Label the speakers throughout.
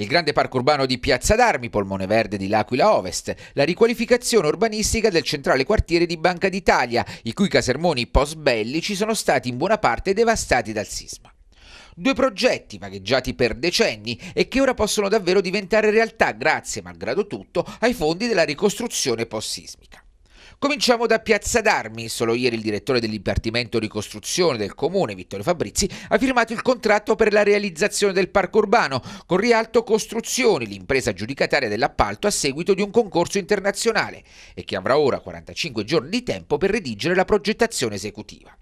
Speaker 1: il grande parco urbano di Piazza d'Armi, Polmone Verde di L'Aquila Ovest, la riqualificazione urbanistica del centrale quartiere di Banca d'Italia, i cui casermoni post-bellici sono stati in buona parte devastati dal sisma. Due progetti vagheggiati per decenni e che ora possono davvero diventare realtà grazie, malgrado tutto, ai fondi della ricostruzione post-sismica. Cominciamo da Piazza d'Armi. Solo ieri il direttore del Dipartimento Ricostruzione del Comune, Vittorio Fabrizi, ha firmato il contratto per la realizzazione del parco urbano con Rialto Costruzioni, l'impresa giudicataria dell'appalto a seguito di un concorso internazionale e che avrà ora 45 giorni di tempo per redigere la progettazione esecutiva.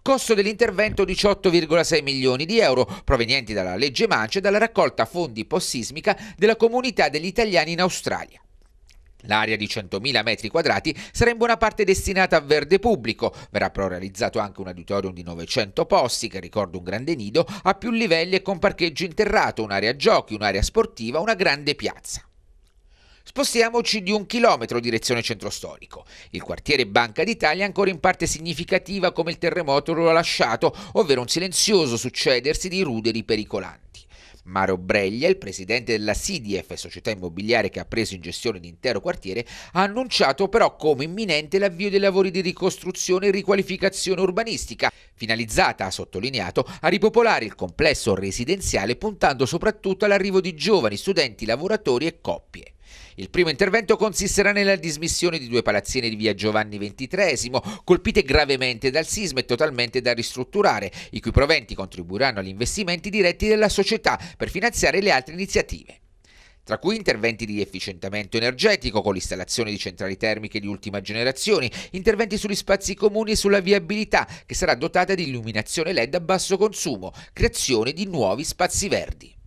Speaker 1: Costo dell'intervento 18,6 milioni di euro provenienti dalla legge Mace e dalla raccolta fondi post-sismica della comunità degli italiani in Australia. L'area di 100.000 metri quadrati sarà in buona parte destinata a verde pubblico, verrà però realizzato anche un auditorium di 900 posti che ricorda un grande nido a più livelli e con parcheggio interrato, un'area giochi, un'area sportiva, una grande piazza. Spostiamoci di un chilometro direzione centro storico. Il quartiere Banca d'Italia è ancora in parte significativa come il terremoto lo ha lasciato, ovvero un silenzioso succedersi di ruderi pericolanti. Mario Breglia, il presidente della CDF, società immobiliare che ha preso in gestione l'intero quartiere, ha annunciato però come imminente l'avvio dei lavori di ricostruzione e riqualificazione urbanistica, finalizzata, ha sottolineato, a ripopolare il complesso residenziale puntando soprattutto all'arrivo di giovani, studenti, lavoratori e coppie. Il primo intervento consisterà nella dismissione di due palazzine di via Giovanni XXIII, colpite gravemente dal sisma e totalmente da ristrutturare, i cui proventi contribuiranno agli investimenti diretti della società per finanziare le altre iniziative tra cui interventi di efficientamento energetico con l'installazione di centrali termiche di ultima generazione, interventi sugli spazi comuni e sulla viabilità che sarà dotata di illuminazione LED a basso consumo, creazione di nuovi spazi verdi.